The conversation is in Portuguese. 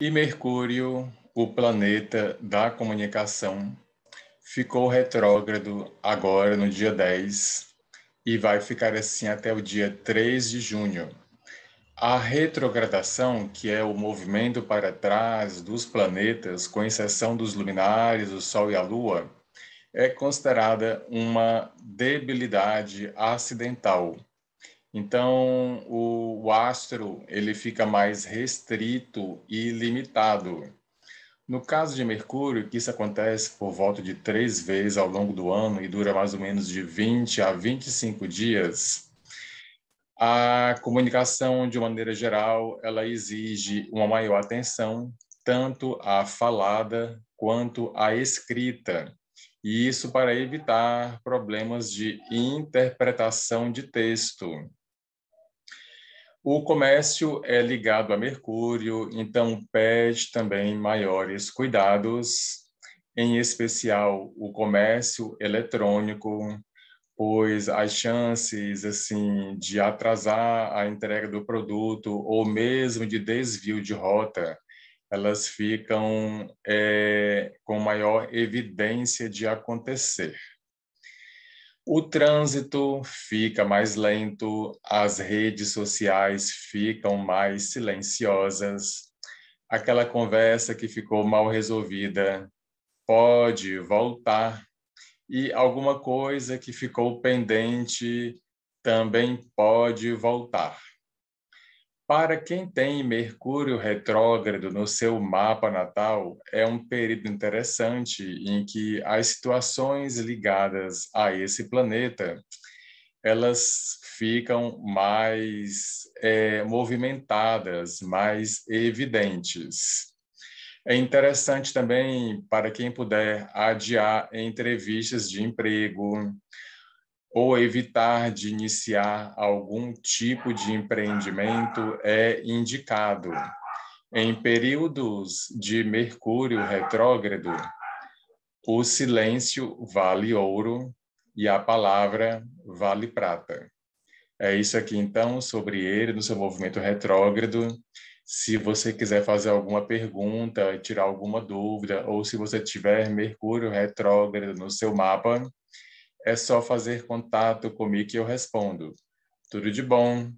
E Mercúrio, o planeta da comunicação, ficou retrógrado agora no dia 10 e vai ficar assim até o dia 3 de junho. A retrogradação, que é o movimento para trás dos planetas, com exceção dos luminares, o Sol e a Lua, é considerada uma debilidade acidental então, o, o astro ele fica mais restrito e limitado. No caso de Mercúrio, que isso acontece por volta de três vezes ao longo do ano e dura mais ou menos de 20 a 25 dias, a comunicação, de maneira geral, ela exige uma maior atenção, tanto à falada quanto à escrita, e isso para evitar problemas de interpretação de texto. O comércio é ligado a Mercúrio, então pede também maiores cuidados, em especial o comércio eletrônico, pois as chances assim de atrasar a entrega do produto ou mesmo de desvio de rota, elas ficam é, com maior evidência de acontecer. O trânsito fica mais lento, as redes sociais ficam mais silenciosas, aquela conversa que ficou mal resolvida pode voltar e alguma coisa que ficou pendente também pode voltar. Para quem tem Mercúrio retrógrado no seu mapa natal, é um período interessante em que as situações ligadas a esse planeta elas ficam mais é, movimentadas, mais evidentes. É interessante também para quem puder adiar entrevistas de emprego, ou evitar de iniciar algum tipo de empreendimento é indicado. Em períodos de Mercúrio retrógrado, o silêncio vale ouro e a palavra vale prata. É isso aqui então sobre ele, no seu movimento retrógrado. Se você quiser fazer alguma pergunta, tirar alguma dúvida, ou se você tiver Mercúrio retrógrado no seu mapa, é só fazer contato comigo que eu respondo. Tudo de bom.